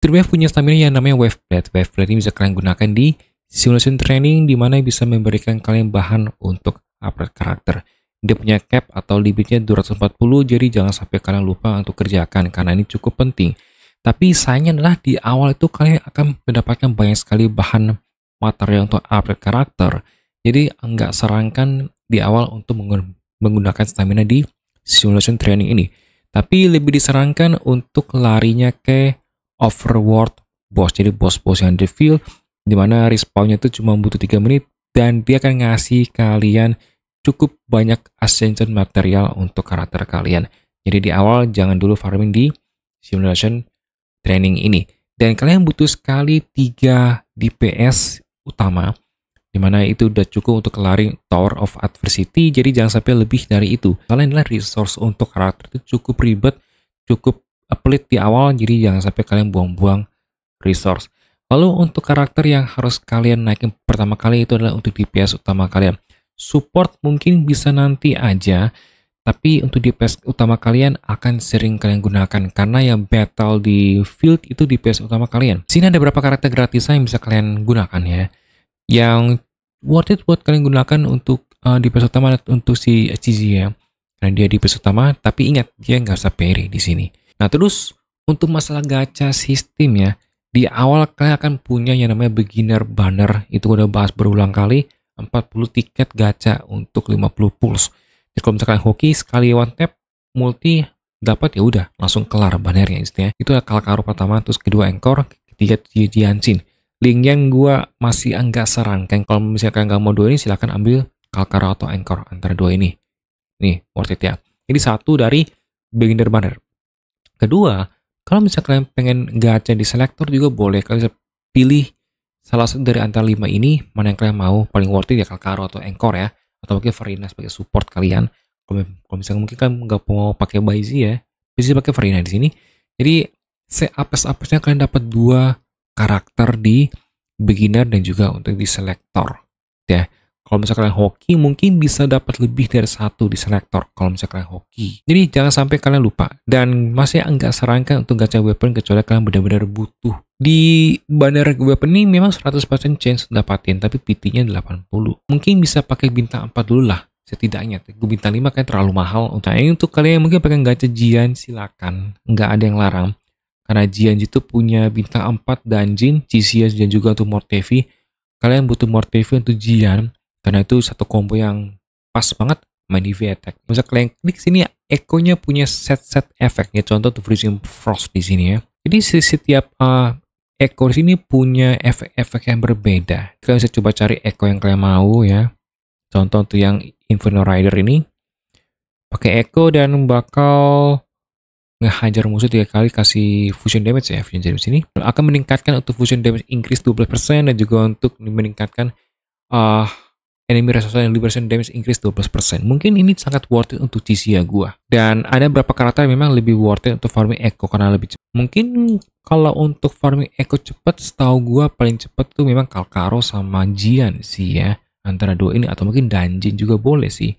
Triwave punya stamina yang namanya wave blade. Wave blade ini bisa kalian gunakan di simulation training di mana bisa memberikan kalian bahan untuk upgrade karakter. Dia punya cap atau limitnya 240 jadi jangan sampai kalian lupa untuk kerjakan karena ini cukup penting. Tapi sayangnya adalah di awal itu kalian akan mendapatkan banyak sekali bahan material untuk upgrade karakter. Jadi nggak sarankan di awal untuk menggunakan stamina di simulation training ini. Tapi lebih disarankan untuk larinya ke overworld boss jadi bos-bos yang di field dimana respawnnya itu cuma butuh 3 menit dan dia akan ngasih kalian cukup banyak ascension material untuk karakter kalian jadi di awal jangan dulu farming di simulation training ini dan kalian butuh sekali 3 DPS utama dimana itu udah cukup untuk lari Tower of Adversity jadi jangan sampai lebih dari itu kalian adalah resource untuk karakter itu cukup ribet cukup pelit di awal, jadi jangan sampai kalian buang-buang resource. Lalu untuk karakter yang harus kalian naikin pertama kali itu adalah untuk DPS utama kalian. Support mungkin bisa nanti aja, tapi untuk DPS utama kalian akan sering kalian gunakan karena yang battle di field itu DPS utama kalian. Sini ada beberapa karakter gratisan yang bisa kalian gunakan ya. Yang worth it buat kalian gunakan untuk uh, eh, DPS utama untuk si Azizia ya. Karena dia DPS utama, tapi ingat dia nggak usah peri di sini. Nah terus untuk masalah gacha sistem ya, di awal kalian akan punya yang namanya beginner banner, itu udah bahas berulang kali, 40 tiket gacha untuk 50 pulse. Jadi kalau misalkan hoki sekali one tap multi dapat ya udah langsung kelar bannernya istilahnya. Itu kalau pertama, terus kedua engkor, ketiga Jianxin. Link yang gua masih enggak sarankan kalau misalkan enggak mau dua ini silahkan ambil Kalkara atau Anchor antara dua ini. Nih, worth it ya. Ini satu dari beginner banner. Kedua, kalau misalnya kalian pengen gacha di selektor juga boleh. Kalian bisa pilih salah satu dari antara lima ini, mana yang kalian mau. Paling worth it ya Kalkaro atau Encore ya. Atau mungkin Farina sebagai support kalian. Kalau misalnya mungkin kalian nggak mau pakai Baizi ya, bisa pakai Farina di sini. Jadi, seapes-apesnya kalian dapat dua karakter di beginner dan juga untuk di selektor. Ya. Kalau misalnya kalian hoki, mungkin bisa dapat lebih dari satu di selektor kalau misalnya kalian hoki. Jadi jangan sampai kalian lupa. Dan masih enggak sarankan untuk gacha weapon kecuali kalian benar-benar butuh. Di bandara weapon ini memang 100% chance dapatin, tapi PT-nya 80. Mungkin bisa pakai bintang 4 dulu lah setidaknya bintang 5 kan terlalu mahal untuk nah, ini untuk kalian yang mungkin pengen gacha Jian silakan enggak ada yang larang karena Jian itu punya bintang 4 dan Jin, Cisias dan juga untuk Mortevi kalian butuh Mortevi untuk Jian karena itu satu combo yang pas banget main heavy attack. Bisa kalian klik sini ya, Echo-nya punya set-set efeknya, contoh the freezing frost di sini ya. Jadi setiap uh, Echo di sini punya efek-efek yang berbeda. Kalian bisa coba cari Echo yang kalian mau ya. Contoh tuh yang Inferno Rider ini pakai Echo dan bakal ngehajar musuh tiga kali kasih fusion damage ya fusion damage ini akan meningkatkan untuk fusion damage increase 12% dan juga untuk meningkatkan uh, enemy resource and liberation damage increase 12%. Mungkin ini sangat worth it untuk GC ya gua. Dan ada beberapa karakter yang memang lebih worth it untuk farming Echo karena lebih cepat. Mungkin kalau untuk farming Echo cepat setahu gua paling cepat tuh memang Kalkaro sama Jian sih ya. Antara dua ini atau mungkin Danjin juga boleh sih.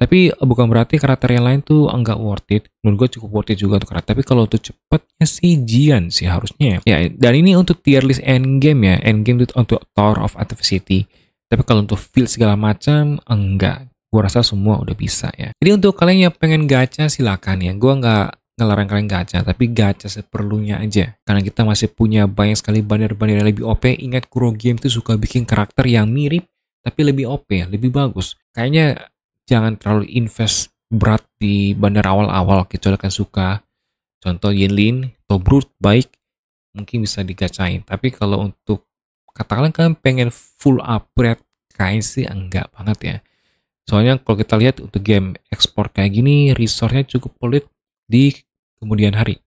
Tapi eh, bukan berarti karakter yang lain tuh enggak worth it. Menurut gue cukup worth it juga untuk karakter. Tapi kalau untuk cepatnya si Jian sih harusnya. Ya, dan ini untuk tier list end game ya. End game itu untuk Tower of Activity. Tapi kalau untuk feel segala macam, enggak. Gue rasa semua udah bisa ya. Jadi untuk kalian yang pengen gacha silakan ya. Gue nggak ngelarang kalian gacha, tapi gacha seperlunya aja. Karena kita masih punya banyak sekali banner-banner yang lebih OP. Ingat Kuro Game itu suka bikin karakter yang mirip, tapi lebih OP, lebih bagus. Kayaknya jangan terlalu invest berat di banner awal-awal kecuali kan suka contoh Yin Lin, Tobrut baik mungkin bisa digacain tapi kalau untuk katakanlah kalian pengen full upgrade kayaknya sih enggak banget ya soalnya kalau kita lihat untuk game ekspor kayak gini resource-nya cukup pelit di kemudian hari